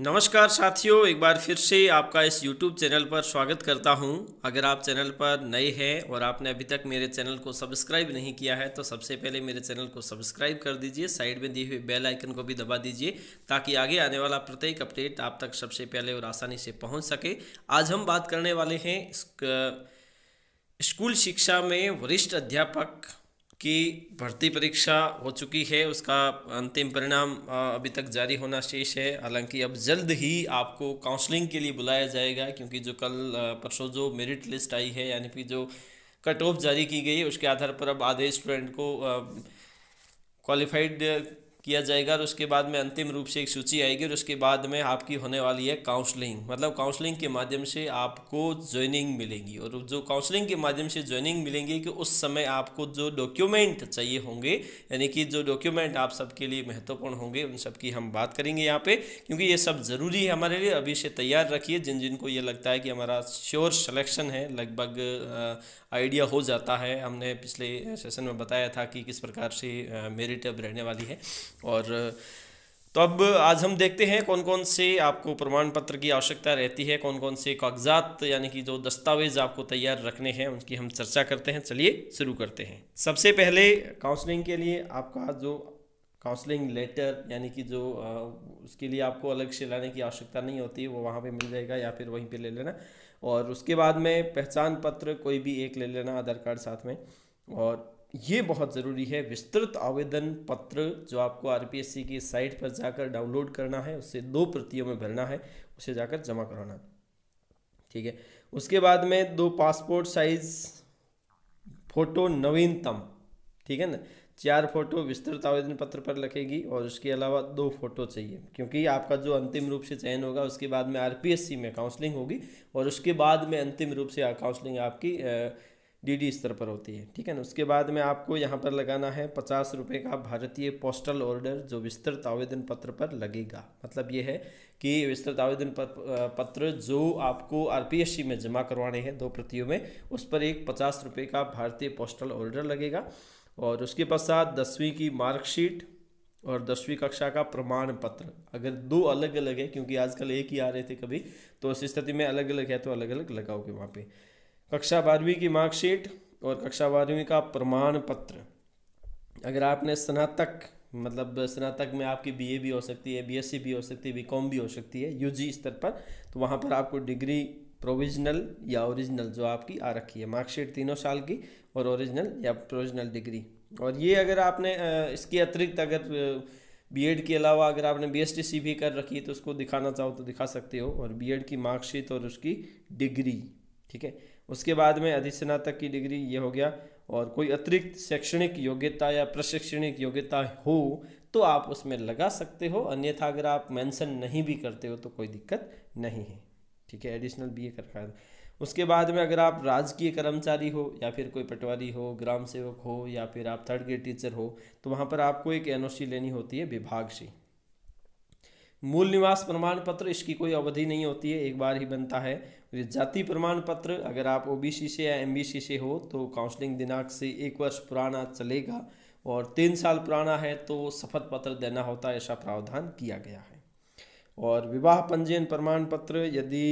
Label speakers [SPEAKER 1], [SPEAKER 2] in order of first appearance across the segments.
[SPEAKER 1] नमस्कार साथियों एक बार फिर से आपका इस YouTube चैनल पर स्वागत करता हूं अगर आप चैनल पर नए हैं और आपने अभी तक मेरे चैनल को सब्सक्राइब नहीं किया है तो सबसे पहले मेरे चैनल को सब्सक्राइब कर दीजिए साइड में दिए हुए बेल आइकन को भी दबा दीजिए ताकि आगे आने वाला प्रत्येक अपडेट आप तक सबसे पहले और आसानी से पहुँच सके आज हम बात करने वाले हैं स्कूल शिक्षा में वरिष्ठ अध्यापक की भर्ती परीक्षा हो चुकी है उसका अंतिम परिणाम अभी तक जारी होना शेष है हालांकि अब जल्द ही आपको काउंसलिंग के लिए बुलाया जाएगा क्योंकि जो कल परसों जो मेरिट लिस्ट आई है यानी कि जो कट ऑफ जारी की गई उसके आधार पर अब आधे स्टूडेंट को क्वालिफाइड किया जाएगा और उसके बाद में अंतिम रूप से एक सूची आएगी और उसके बाद में आपकी होने वाली है काउंसलिंग मतलब काउंसलिंग के माध्यम से आपको ज्वाइनिंग मिलेगी और जो काउंसलिंग के माध्यम से ज्वाइनिंग मिलेंगी कि उस समय आपको जो डॉक्यूमेंट चाहिए होंगे यानी कि जो डॉक्यूमेंट आप सबके लिए महत्वपूर्ण होंगे उन सबकी हम बात करेंगे यहाँ पे क्योंकि ये सब ज़रूरी है हमारे लिए अभी से तैयार रखिए जिन जिनको ये लगता है कि हमारा श्योर सलेक्शन है लगभग आइडिया हो जाता है हमने पिछले सेशन में बताया था कि किस प्रकार से मेरिट अब रहने वाली है और तो अब आज हम देखते हैं कौन कौन से आपको प्रमाण पत्र की आवश्यकता रहती है कौन कौन से कागजात यानी कि जो दस्तावेज आपको तैयार रखने हैं उनकी हम चर्चा करते हैं चलिए शुरू करते हैं सबसे पहले काउंसलिंग के लिए आपका जो काउंसलिंग लेटर यानी कि जो उसके लिए आपको अलग से लाने की आवश्यकता नहीं होती वो वहाँ पर मिल जाएगा या फिर वहीं पर ले लेना और उसके बाद में पहचान पत्र कोई भी एक ले लेना आधार कार्ड साथ में और ये बहुत ज़रूरी है विस्तृत आवेदन पत्र जो आपको आर की साइट पर जाकर डाउनलोड करना है उसे दो प्रतियों में भरना है उसे जाकर जमा कराना ठीक है उसके बाद में दो पासपोर्ट साइज फोटो नवीनतम ठीक है ना चार फोटो विस्तृत आवेदन पत्र पर लगेगी और उसके अलावा दो फोटो चाहिए क्योंकि आपका जो अंतिम रूप से चयन होगा उसके बाद में आर में काउंसलिंग होगी और उसके बाद में अंतिम रूप से काउंसलिंग आपकी आ, डीडी स्तर पर होती है ठीक है ना उसके बाद में आपको यहाँ पर लगाना है पचास रुपये का भारतीय पोस्टल ऑर्डर जो विस्तृत आवेदन पत्र पर लगेगा मतलब ये है कि विस्तृत आवेदन पत्र जो आपको आरपीएससी में जमा करवाने हैं दो प्रतियों में उस पर एक पचास रुपये का भारतीय पोस्टल ऑर्डर लगेगा और उसके पश्चात दसवीं की मार्कशीट और दसवीं कक्षा का प्रमाण पत्र अगर दो अलग अलग है क्योंकि आजकल एक ही आ रहे थे कभी तो उस स्थिति में अलग अलग है तो अलग अलग लगाओगे वहाँ पर कक्षा बारहवीं की मार्कशीट और कक्षा बारहवीं का प्रमाण पत्र अगर आपने स्नातक मतलब स्नातक में आपकी बीए भी हो सकती है बीएससी भी हो सकती है बीकॉम भी हो सकती है यूजी स्तर पर तो वहाँ पर आपको डिग्री प्रोविजनल या ओरिजिनल जो आपकी आ रखी है मार्कशीट तीनों साल की और ओरिजिनल या प्रोविजनल डिग्री और ये अगर आपने इसके अतिरिक्त अगर बीएड के अलावा अगर आपने बीएसटीसी भी कर रखी है तो उसको दिखाना चाहो तो दिखा सकते हो और बीएड की मार्कशीट और उसकी डिग्री ठीक है उसके बाद में अधिस्नातक की डिग्री ये हो गया और कोई अतिरिक्त शैक्षणिक योग्यता या प्रशिक्षणिक योग्यता हो तो आप उसमें लगा सकते हो अन्यथा अगर आप मेंशन नहीं भी करते हो तो कोई दिक्कत नहीं है ठीक है एडिशनल बी ए कर रखा है उसके बाद में अगर आप राजकीय कर्मचारी हो या फिर कोई पटवारी हो ग्राम सेवक हो या फिर आप थर्ड ग्रेड टीचर हो तो वहाँ पर आपको एक एन लेनी होती है विभाग से मूल निवास प्रमाण पत्र इसकी कोई अवधि नहीं होती है एक बार ही बनता है जाति प्रमाण पत्र अगर आप ओबीसी से या एमबीसी से हो तो काउंसलिंग दिनांक से एक वर्ष पुराना चलेगा और तीन साल पुराना है तो शपथ पत्र देना होता है ऐसा प्रावधान किया गया है और विवाह पंजीयन प्रमाण पत्र यदि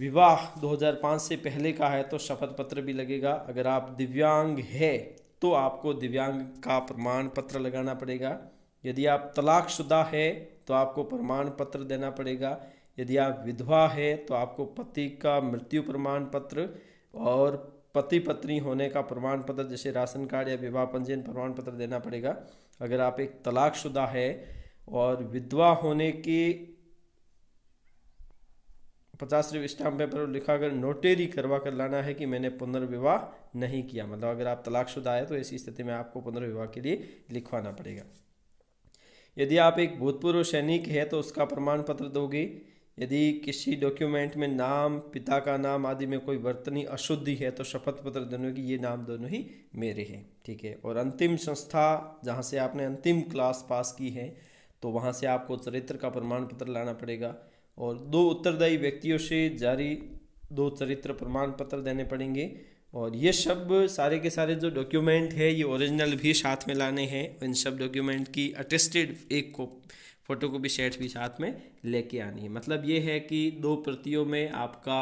[SPEAKER 1] विवाह 2005 से पहले का है तो शपथ पत्र भी लगेगा अगर आप दिव्यांग है तो आपको दिव्यांग का प्रमाण पत्र लगाना पड़ेगा यदि आप तलाकशुदा है तो आपको प्रमाण पत्र देना पड़ेगा यदि आप विधवा हैं तो आपको पति का मृत्यु प्रमाण पत्र और पति पत्नी होने का प्रमाण पत्र जैसे राशन कार्ड या विवाह पंजीयन प्रमाण पत्र देना पड़ेगा अगर आप एक तलाकशुदा है और विधवा होने की पचास रुपये स्टाम्प पेपर लिखा कर नोटेरी करवा कर लाना है कि मैंने पुनर्विवाह नहीं किया मतलब अगर आप तलाकशुदा है तो ऐसी स्थिति में आपको पुनर्विवाह के लिए लिखवाना पड़ेगा यदि आप एक भूतपूर्व सैनिक है तो उसका प्रमाण पत्र दोगे यदि किसी डॉक्यूमेंट में नाम पिता का नाम आदि में कोई वर्तनी अशुद्धि है तो शपथ पत्र दोनों की ये नाम दोनों ही मेरे हैं ठीक है और अंतिम संस्था जहाँ से आपने अंतिम क्लास पास की है तो वहाँ से आपको चरित्र का प्रमाण पत्र लाना पड़ेगा और दो उत्तरदायी व्यक्तियों से जारी दो चरित्र प्रमाण पत्र देने पड़ेंगे और ये सब सारे के सारे जो डॉक्यूमेंट है ये ओरिजिनल भी साथ में लाने हैं इन सब डॉक्यूमेंट की अटेस्टेड एक को फोटो कॉपी सेट भी साथ में लेके आनी है मतलब ये है कि दो प्रतियों में आपका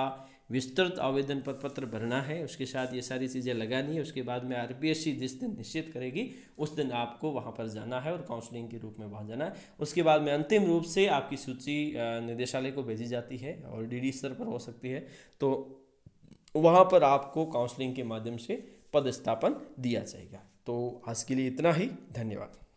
[SPEAKER 1] विस्तृत आवेदन पत्र पत्र भरना है उसके साथ ये सारी चीज़ें लगानी है उसके बाद में आर जिस दिन निश्चित करेगी उस दिन आपको वहाँ पर जाना है और काउंसलिंग के रूप में वहाँ जाना है उसके बाद में अंतिम रूप से आपकी सूची निदेशालय को भेजी जाती है और डी स्तर पर हो सकती है तो वहाँ पर आपको काउंसलिंग के माध्यम से पदस्थापन दिया जाएगा तो आज के लिए इतना ही धन्यवाद